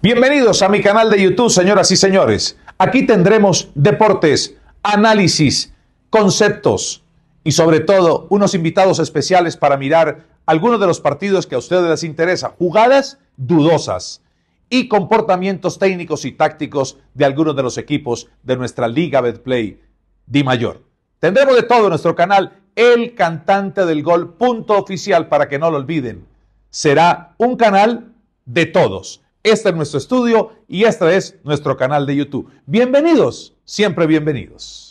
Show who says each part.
Speaker 1: Bienvenidos a mi canal de YouTube, señoras y señores. Aquí tendremos deportes, análisis, conceptos y sobre todo unos invitados especiales para mirar algunos de los partidos que a ustedes les interesa, jugadas dudosas y comportamientos técnicos y tácticos de algunos de los equipos de nuestra Liga Betplay Di Mayor. Tendremos de todo en nuestro canal El Cantante del Gol, punto oficial para que no lo olviden. Será un canal de todos. Este es nuestro estudio y este es nuestro canal de YouTube. Bienvenidos, siempre bienvenidos.